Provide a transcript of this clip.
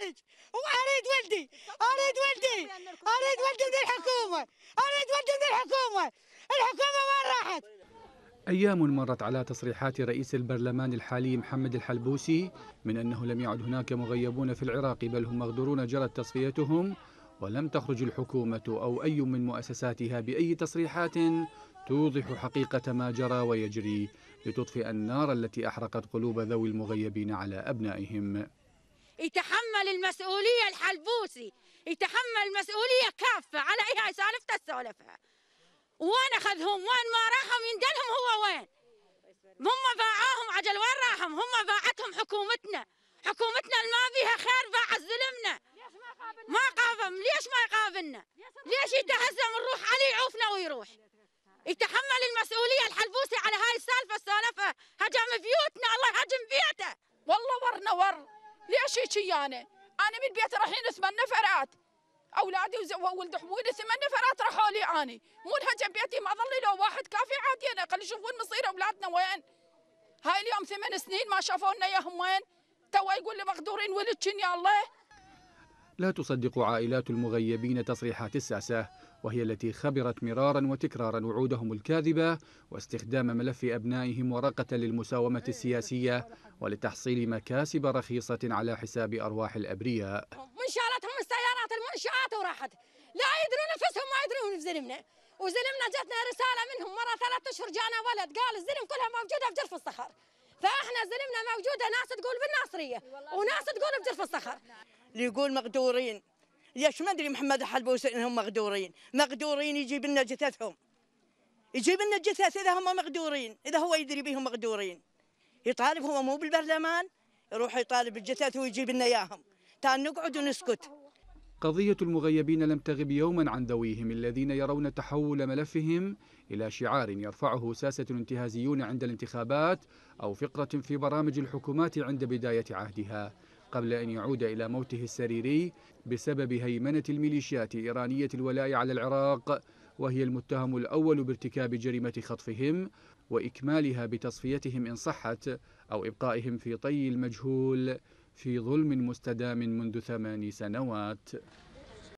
خارج واريد ولدي اريد ولدي اريد ولدي من الحكومه اريد ولدي من الحكومه الحكومه وين راحت أيام مرت على تصريحات رئيس البرلمان الحالي محمد الحلبوسي من أنه لم يعد هناك مغيبون في العراق بل هم مغدورون جرت تصفيتهم ولم تخرج الحكومة أو أي من مؤسساتها بأي تصريحات توضح حقيقة ما جرى ويجري لتطفئ النار التي أحرقت قلوب ذوي المغيبين على أبنائهم يتحمل المسؤولية الحلبوسي يتحمل المسؤولية كافة على إيها سالفته السالفه وين أخذهم وين ما راحهم يندلهم هو وين هم باعاهم عجل وين راحهم هم باعتهم حكومتنا حكومتنا اللي ما بيها خير باع ظلمنا ما قابم ليش ما يقابلنا ليش يتهزم الروح علي يعوفنا ويروح يتحمل المسؤولية الحلبوسي على هاي السالفة السالفة هجم بيوتنا الله يهجم بيته والله ورنا ور ليش هيك يعني انا من بيت رايحين ثمان نفرات اولادي وولد حمودي ثمان نفرات راحوا لي اني مو انهجم بيتي ما ظل لو واحد كافي عادي انا خلي يشوفون مصير اولادنا وين هاي اليوم ثمان سنين ما شافونا ياهم وين تو يقول لي مقدورين ولد يا الله لا تصدق عائلات المغيبين تصريحات الساسة وهي التي خبرت مرارا وتكرارا وعودهم الكاذبة واستخدام ملف أبنائهم ورقة للمساومة السياسية ولتحصيل مكاسب رخيصة على حساب أرواح الأبرياء من شالتهم السيارات المنشآت وراحت لا يدرون نفسهم ما يدرون في زلمنا وزلمنا جاتنا رسالة منهم مرة ثلاثة أشهر جانا ولد قال الزلم كلها موجودة في جرف الصخر فاحنا زلمنا موجوده ناس تقول بالناصريه وناس تقول بجرف الصخر اللي يقول مقدورين ليش ما ادري محمد الحلبوسي انهم مقدورين مقدورين يجيب لنا جثثهم يجيب لنا الجثث اذا هم مقدورين اذا هو يدري بهم مقدورين يطالب هو مو بالبرلمان يروح يطالب الجثث ويجيب لنا اياهم تعال نقعد ونسكت قضية المغيبين لم تغب يوما عن ذويهم الذين يرون تحول ملفهم إلى شعار يرفعه ساسة الانتهازيون عند الانتخابات أو فقرة في برامج الحكومات عند بداية عهدها قبل أن يعود إلى موته السريري بسبب هيمنة الميليشيات إيرانية الولاء على العراق وهي المتهم الأول بارتكاب جريمة خطفهم وإكمالها بتصفيتهم إن صحت أو إبقائهم في طي المجهول في ظلم مستدام منذ ثماني سنوات